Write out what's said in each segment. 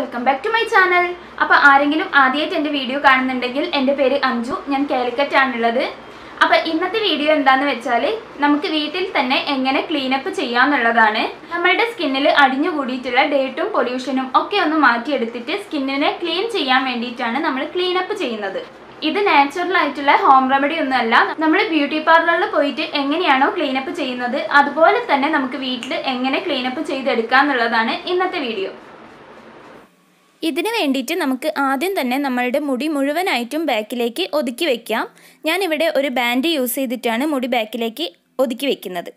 welcome back to my channel അപ്പോൾ ആരെങ്കിലും ആദ്യമായിട്ട് എൻ്റെ വീഡിയോ കാണുന്നുണ്ടെങ്കിൽ എൻ്റെ പേര് അഞ്ജു ഞാൻ കാലിക്കറ്റാണുള്ളത് അപ്പോൾ ഇന്നത്തെ വീഡിയോ എന്താണെന്ന് വെച്ചാൽ നമുക്ക് വീട്ടിൽ തന്നെ എങ്ങനെ ക്ലീനപ്പ് ചെയ്യാമെന്നുള്ളതാണ് നമ്മളുടെ സ്കിന്നിൽ അടിഞ്ഞു കൂടിയിട്ടുള്ള ഡേറ്റും പൊല്യൂഷനും ഒക്കെ ഒന്ന് മാറ്റിയെടുത്തിട്ട് സ്കിന്നിനെ ക്ലീൻ ചെയ്യാൻ വേണ്ടിയിട്ടാണ് നമ്മൾ ക്ലീനപ്പ് ചെയ്യുന്നത് ഇത് നാച്ചുറൽ ആയിട്ടുള്ള ഹോം റെമഡി ഒന്നുമല്ല നമ്മൾ ബ്യൂട്ടി പാർലറിൽ പോയിട്ട് എങ്ങനെയാണോ ക്ലീനപ്പ് ചെയ്യുന്നത് അതുപോലെ തന്നെ നമുക്ക് വീട്ടിൽ എങ്ങനെ ക്ലീനപ്പ് ചെയ്തെടുക്കാം ഇന്നത്തെ വീഡിയോ ഇതിന് വേണ്ടിയിട്ട് നമുക്ക് ആദ്യം തന്നെ നമ്മളുടെ മുടി മുഴുവനായിട്ടും ബാക്കിലേക്ക് ഒതുക്കി വയ്ക്കാം ഞാനിവിടെ ഒരു ബാൻഡ് യൂസ് ചെയ്തിട്ടാണ് മുടി ബാക്കിലേക്ക് ഒതുക്കി വയ്ക്കുന്നത്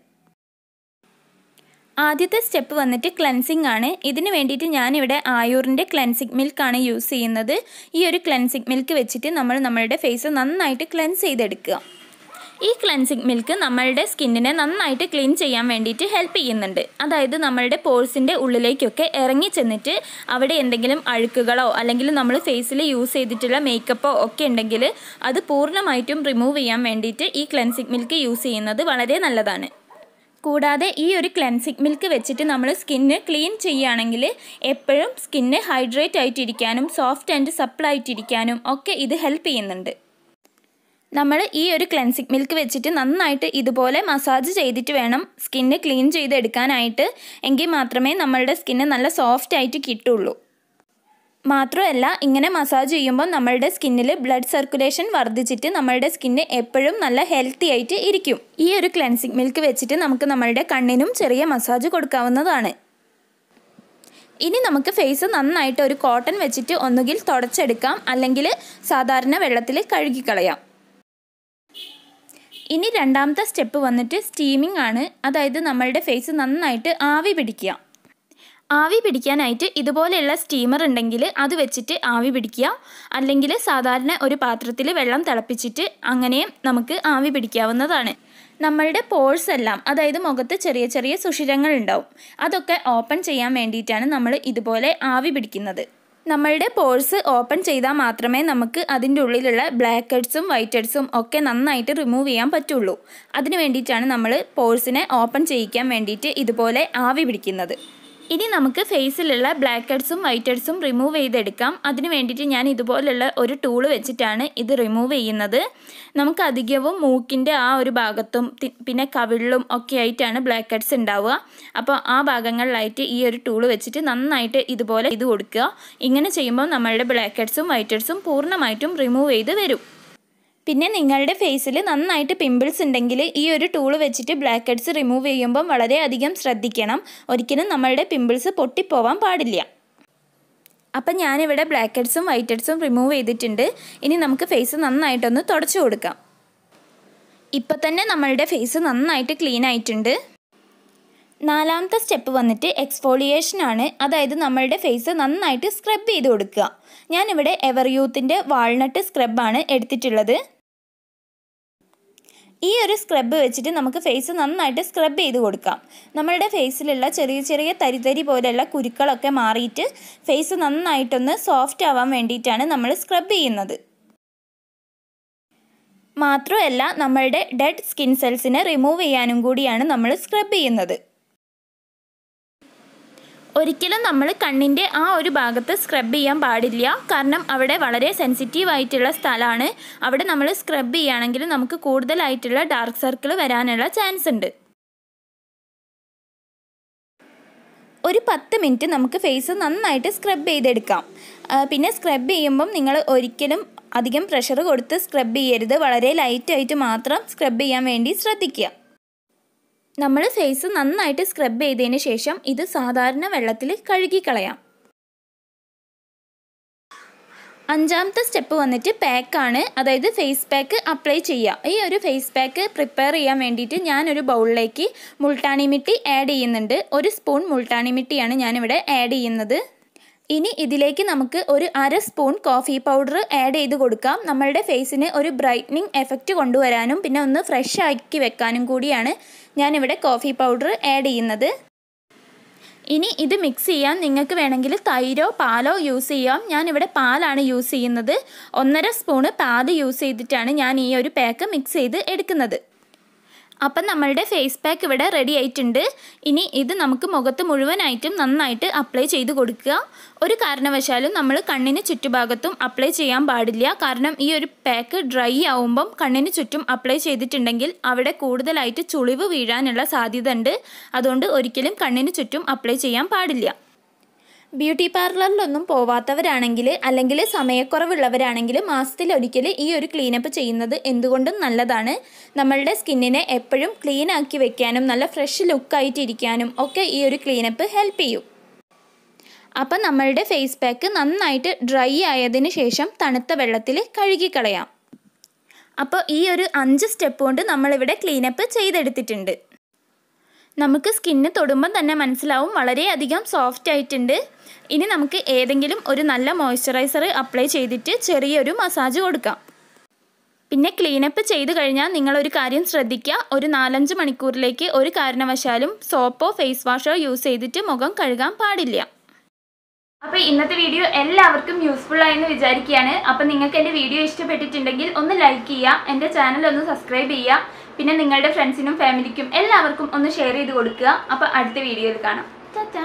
ആദ്യത്തെ സ്റ്റെപ്പ് വന്നിട്ട് ക്ലൻസിങ് ആണ് ഇതിന് വേണ്ടിയിട്ട് ഞാനിവിടെ ആയൂറിൻ്റെ ക്ലൻസിങ് മിൽക്കാണ് യൂസ് ചെയ്യുന്നത് ഈ ഒരു ക്ലൻസിങ് മിൽക്ക് വെച്ചിട്ട് നമ്മൾ നമ്മളുടെ ഫേസ് നന്നായിട്ട് ക്ലെൻസ് ചെയ്തെടുക്കുക ഈ ക്ലെൻസിങ് മിൽക്ക് നമ്മളുടെ സ്കിന്നിനെ നന്നായിട്ട് ക്ലീൻ ചെയ്യാൻ വേണ്ടിയിട്ട് ഹെൽപ്പ് ചെയ്യുന്നുണ്ട് അതായത് നമ്മളുടെ പോഴ്സിൻ്റെ ഉള്ളിലേക്കൊക്കെ ഇറങ്ങി ചെന്നിട്ട് അവിടെ എന്തെങ്കിലും അഴുക്കുകളോ അല്ലെങ്കിൽ നമ്മൾ ഫേസിൽ യൂസ് ചെയ്തിട്ടുള്ള മേക്കപ്പോ ഒക്കെ ഉണ്ടെങ്കിൽ അത് പൂർണ്ണമായിട്ടും റിമൂവ് ചെയ്യാൻ വേണ്ടിയിട്ട് ഈ ക്ലെൻസിങ് മിൽക്ക് യൂസ് ചെയ്യുന്നത് വളരെ നല്ലതാണ് കൂടാതെ ഈ ഒരു ക്ലെൻസിങ് മിൽക്ക് വെച്ചിട്ട് നമ്മൾ സ്കിന്ന് ക്ലീൻ ചെയ്യുകയാണെങ്കിൽ എപ്പോഴും സ്കിന്ന് ഹൈഡ്രേറ്റ് ആയിട്ടിരിക്കാനും സോഫ്റ്റ് ആൻഡ് സപ്പിൾ ഒക്കെ ഇത് ഹെൽപ്പ് ചെയ്യുന്നുണ്ട് നമ്മൾ ഈ ഒരു ക്ലെൻസിങ് മിൽക്ക് വെച്ചിട്ട് നന്നായിട്ട് ഇതുപോലെ മസാജ് ചെയ്തിട്ട് വേണം സ്കിന്ന് ക്ലീൻ ചെയ്തെടുക്കാനായിട്ട് എങ്കിൽ മാത്രമേ നമ്മളുടെ സ്കിന്ന് നല്ല സോഫ്റ്റ് ആയിട്ട് കിട്ടുള്ളൂ മാത്രമല്ല ഇങ്ങനെ മസാജ് ചെയ്യുമ്പോൾ നമ്മളുടെ സ്കിന്നിൽ ബ്ലഡ് സർക്കുലേഷൻ വർദ്ധിച്ചിട്ട് നമ്മളുടെ സ്കിന്ന് എപ്പോഴും നല്ല ഹെൽത്തി ആയിട്ട് ഇരിക്കും ഈ ഒരു ക്ലെൻസിങ് മിൽക്ക് വെച്ചിട്ട് നമുക്ക് നമ്മളുടെ കണ്ണിനും ചെറിയ മസാജ് കൊടുക്കാവുന്നതാണ് ഇനി നമുക്ക് ഫേസ് നന്നായിട്ട് ഒരു കോട്ടൺ വെച്ചിട്ട് ഒന്നുകിൽ തുടച്ചെടുക്കാം അല്ലെങ്കിൽ സാധാരണ വെള്ളത്തിൽ കഴുകിക്കളയാം ഇനി രണ്ടാമത്തെ സ്റ്റെപ്പ് വന്നിട്ട് സ്റ്റീമിംഗ് ആണ് അതായത് നമ്മളുടെ ഫേസ് നന്നായിട്ട് ആവി പിടിക്കുക ആവി പിടിക്കാനായിട്ട് ഇതുപോലെയുള്ള സ്റ്റീമർ ഉണ്ടെങ്കിൽ അത് വെച്ചിട്ട് ആവി പിടിക്കുക അല്ലെങ്കിൽ സാധാരണ ഒരു പാത്രത്തിൽ വെള്ളം തിളപ്പിച്ചിട്ട് അങ്ങനെയും നമുക്ക് ആവി പിടിക്കാവുന്നതാണ് നമ്മളുടെ പോഴ്സ് എല്ലാം അതായത് മുഖത്ത് ചെറിയ ചെറിയ സുഷിരങ്ങൾ ഉണ്ടാവും അതൊക്കെ ഓപ്പൺ ചെയ്യാൻ വേണ്ടിയിട്ടാണ് നമ്മൾ ഇതുപോലെ ആവി പിടിക്കുന്നത് നമ്മളുടെ പോഴ്സ് ഓപ്പൺ ചെയ്താൽ മാത്രമേ നമുക്ക് അതിൻ്റെ ഉള്ളിലുള്ള ബ്ലാക്ക് ഹെഡ്സും വൈറ്റ് ഹെഡ്സും ഒക്കെ നന്നായിട്ട് റിമൂവ് ചെയ്യാൻ പറ്റുള്ളൂ അതിന് വേണ്ടിയിട്ടാണ് നമ്മൾ പോഴ്സിനെ ഓപ്പൺ ചെയ്യിക്കാൻ വേണ്ടിയിട്ട് ഇതുപോലെ ആവി പിടിക്കുന്നത് ഇനി നമുക്ക് ഫേസിലുള്ള ബ്ലാക്ക് ഹെഡ്സും വൈറ്റ് ഹെഡ്സും റിമൂവ് ചെയ്തെടുക്കാം അതിന് വേണ്ടിയിട്ട് ഞാൻ ഇതുപോലുള്ള ഒരു ടൂൾ വെച്ചിട്ടാണ് ഇത് റിമൂവ് ചെയ്യുന്നത് നമുക്ക് അധികവും മൂക്കിൻ്റെ ആ ഒരു ഭാഗത്തും പിന്നെ കവിളിലും ഒക്കെ ആയിട്ടാണ് ബ്ലാക്ക് ഹെഡ്സ് ഉണ്ടാവുക അപ്പോൾ ആ ഭാഗങ്ങളിലായിട്ട് ഈ ഒരു ടൂൾ വെച്ചിട്ട് നന്നായിട്ട് ഇതുപോലെ ഇത് കൊടുക്കുക ഇങ്ങനെ ചെയ്യുമ്പോൾ നമ്മളുടെ ബ്ലാക്ക് ഹെഡ്സും വൈറ്റ് ഹെഡ്സും പൂർണ്ണമായിട്ടും റിമൂവ് ചെയ്ത് വരും പിന്നെ നിങ്ങളുടെ ഫേസിൽ നന്നായിട്ട് പിമ്പിൾസ് ഉണ്ടെങ്കിൽ ഈ ഒരു ടൂൾ വെച്ചിട്ട് ബ്ലാക്ക് ഹെഡ്സ് റിമൂവ് ചെയ്യുമ്പം വളരെയധികം ശ്രദ്ധിക്കണം ഒരിക്കലും നമ്മളുടെ പിമ്പിൾസ് പൊട്ടിപ്പോവാൻ പാടില്ല അപ്പം ഞാനിവിടെ ബ്ലാക്ക് ഹെഡ്സും വൈറ്റ് ഹെഡ്സും റിമൂവ് ചെയ്തിട്ടുണ്ട് ഇനി നമുക്ക് ഫേസ് നന്നായിട്ടൊന്ന് തുടച്ചു കൊടുക്കാം ഇപ്പം തന്നെ നമ്മളുടെ ഫേസ് നന്നായിട്ട് ക്ലീൻ ആയിട്ടുണ്ട് നാലാമത്തെ സ്റ്റെപ്പ് വന്നിട്ട് എക്സ്ഫോളിയേഷൻ ആണ് അതായത് നമ്മളുടെ ഫേസ് നന്നായിട്ട് സ്ക്രബ് ചെയ്ത് കൊടുക്കുക ഞാനിവിടെ എവർ യൂത്തിൻ്റെ വാൾനട്ട് സ്ക്രബാണ് എടുത്തിട്ടുള്ളത് ഈ ഒരു സ്ക്രബ് വെച്ചിട്ട് നമുക്ക് ഫേസ് നന്നായിട്ട് സ്ക്രബ് ചെയ്ത് കൊടുക്കാം നമ്മളുടെ ഫേസിലുള്ള ചെറിയ ചെറിയ തരിതരി പോലെയുള്ള കുരുക്കളൊക്കെ മാറിയിട്ട് ഫേസ് നന്നായിട്ടൊന്ന് സോഫ്റ്റ് ആവാൻ വേണ്ടിയിട്ടാണ് നമ്മൾ സ്ക്രബ് ചെയ്യുന്നത് മാത്രമല്ല നമ്മളുടെ ഡെഡ് സ്കിൻ സെൽസിനെ റിമൂവ് ചെയ്യാനും കൂടിയാണ് നമ്മൾ സ്ക്രബ് ചെയ്യുന്നത് ഒരിക്കലും നമ്മൾ കണ്ണിൻ്റെ ആ ഒരു ഭാഗത്ത് സ്ക്രബ് ചെയ്യാൻ പാടില്ല കാരണം അവിടെ വളരെ സെൻസിറ്റീവ് ആയിട്ടുള്ള സ്ഥലമാണ് അവിടെ നമ്മൾ സ്ക്രബ് ചെയ്യുകയാണെങ്കിൽ നമുക്ക് കൂടുതലായിട്ടുള്ള ഡാർക്ക് സർക്കിൾ വരാനുള്ള ചാൻസ് ഉണ്ട് ഒരു പത്ത് മിനിറ്റ് നമുക്ക് ഫേസ് നന്നായിട്ട് സ്ക്രബ് ചെയ്തെടുക്കാം പിന്നെ സ്ക്രബ് ചെയ്യുമ്പം നിങ്ങൾ ഒരിക്കലും അധികം പ്രഷർ കൊടുത്ത് സ്ക്രബ് ചെയ്യരുത് വളരെ ലൈറ്റായിട്ട് മാത്രം സ്ക്രബ് ചെയ്യാൻ വേണ്ടി ശ്രദ്ധിക്കുക നമ്മൾ ഫേസ് നന്നായിട്ട് സ്ക്രബ് ചെയ്തതിന് ശേഷം ഇത് സാധാരണ വെള്ളത്തിൽ കഴുകിക്കളയാം അഞ്ചാമത്തെ സ്റ്റെപ്പ് വന്നിട്ട് പാക്കാണ് അതായത് ഫേസ് പാക്ക് അപ്ലൈ ചെയ്യുക ഈ ഒരു ഫേസ് പാക്ക് പ്രിപ്പയർ ചെയ്യാൻ വേണ്ടിയിട്ട് ഞാനൊരു ബൗളിലേക്ക് മുൾട്ടാണി ആഡ് ചെയ്യുന്നുണ്ട് ഒരു സ്പൂൺ മുൾട്ടാണി ഞാനിവിടെ ആഡ് ചെയ്യുന്നത് ഇനി ഇതിലേക്ക് നമുക്ക് ഒരു അര സ്പൂൺ കോഫി പൗഡർ ആഡ് ചെയ്ത് കൊടുക്കാം നമ്മളുടെ ഫേസിന് ഒരു ബ്രൈറ്റ്നിങ് എഫക്റ്റ് കൊണ്ടുവരാനും പിന്നെ ഒന്ന് ഫ്രഷ് ആക്കി വെക്കാനും കൂടിയാണ് ഞാനിവിടെ കോഫി പൗഡർ ആഡ് ചെയ്യുന്നത് ഇനി ഇത് മിക്സ് ചെയ്യാൻ നിങ്ങൾക്ക് വേണമെങ്കിൽ തൈരോ പാലോ യൂസ് ചെയ്യാം ഞാനിവിടെ പാലാണ് യൂസ് ചെയ്യുന്നത് ഒന്നര സ്പൂണ് പാൽ യൂസ് ചെയ്തിട്ടാണ് ഞാൻ ഈ ഒരു പാക്ക് മിക്സ് ചെയ്ത് എടുക്കുന്നത് അപ്പം നമ്മളുടെ ഫേസ് പാക്ക് ഇവിടെ റെഡി ആയിട്ടുണ്ട് ഇനി ഇത് നമുക്ക് മുഖത്ത് മുഴുവനായിട്ടും നന്നായിട്ട് അപ്ലൈ ചെയ്ത് കൊടുക്കുക ഒരു കാരണവശാലും നമ്മൾ കണ്ണിന് ചുറ്റുഭാഗത്തും അപ്ലൈ ചെയ്യാൻ പാടില്ല കാരണം ഈ ഒരു പാക്ക് ഡ്രൈ ആവുമ്പം കണ്ണിന് ചുറ്റും അപ്ലൈ ചെയ്തിട്ടുണ്ടെങ്കിൽ അവിടെ കൂടുതലായിട്ട് ചുളിവ് വീഴാനുള്ള സാധ്യത ഉണ്ട് അതുകൊണ്ട് ഒരിക്കലും കണ്ണിന് ചുറ്റും അപ്ലൈ ചെയ്യാൻ പാടില്ല ബ്യൂട്ടി പാർലറിലൊന്നും പോവാത്തവരാണെങ്കിൽ അല്ലെങ്കിൽ സമയക്കുറവുള്ളവരാണെങ്കിൽ മാസത്തിൽ ഒരിക്കൽ ഈ ഒരു ക്ലീനപ്പ് ചെയ്യുന്നത് എന്തുകൊണ്ടും നല്ലതാണ് നമ്മളുടെ സ്കിന്നിനെ എപ്പോഴും ക്ലീൻ ആക്കി വെക്കാനും നല്ല ഫ്രഷ് ലുക്കായിട്ടിരിക്കാനും ഇരിക്കാനും ഒക്കെ ഈ ഒരു ക്ലീനപ്പ് ഹെൽപ്പ് ചെയ്യും അപ്പം നമ്മളുടെ ഫേസ് പാക്ക് നന്നായിട്ട് ഡ്രൈ ആയതിന് ശേഷം തണുത്ത വെള്ളത്തിൽ കഴുകിക്കളയാം അപ്പോൾ ഈ ഒരു അഞ്ച് സ്റ്റെപ്പ് കൊണ്ട് നമ്മളിവിടെ ക്ലീനപ്പ് ചെയ്തെടുത്തിട്ടുണ്ട് നമുക്ക് സ്കിന്ന് തൊടുമ്പം തന്നെ മനസ്സിലാവും വളരെയധികം സോഫ്റ്റ് ആയിട്ടുണ്ട് ഇനി നമുക്ക് ഏതെങ്കിലും ഒരു നല്ല മോയ്സ്ചറൈസർ അപ്ലൈ ചെയ്തിട്ട് ചെറിയൊരു മസാജ് കൊടുക്കാം പിന്നെ ക്ലീനപ്പ് ചെയ്ത് കഴിഞ്ഞാൽ നിങ്ങളൊരു കാര്യം ശ്രദ്ധിക്കുക ഒരു നാലഞ്ച് മണിക്കൂറിലേക്ക് ഒരു കാരണവശാലും സോപ്പോ ഫേസ് വാഷോ യൂസ് ചെയ്തിട്ട് മുഖം കഴുകാൻ പാടില്ല അപ്പോൾ ഇന്നത്തെ വീഡിയോ എല്ലാവർക്കും യൂസ്ഫുൾ ആയെന്ന് വിചാരിക്കുകയാണ് അപ്പോൾ നിങ്ങൾക്ക് എൻ്റെ വീഡിയോ ഇഷ്ടപ്പെട്ടിട്ടുണ്ടെങ്കിൽ ഒന്ന് ലൈക്ക് ചെയ്യുക എൻ്റെ ചാനൽ ഒന്ന് സബ്സ്ക്രൈബ് ചെയ്യുക പിന്നെ നിങ്ങളുടെ ഫ്രണ്ട്സിനും ഫാമിലിക്കും എല്ലാവർക്കും ഒന്ന് ഷെയർ ചെയ്ത് കൊടുക്കുക അപ്പോൾ അടുത്ത വീഡിയോയിൽ കാണാം ചാച്ചാ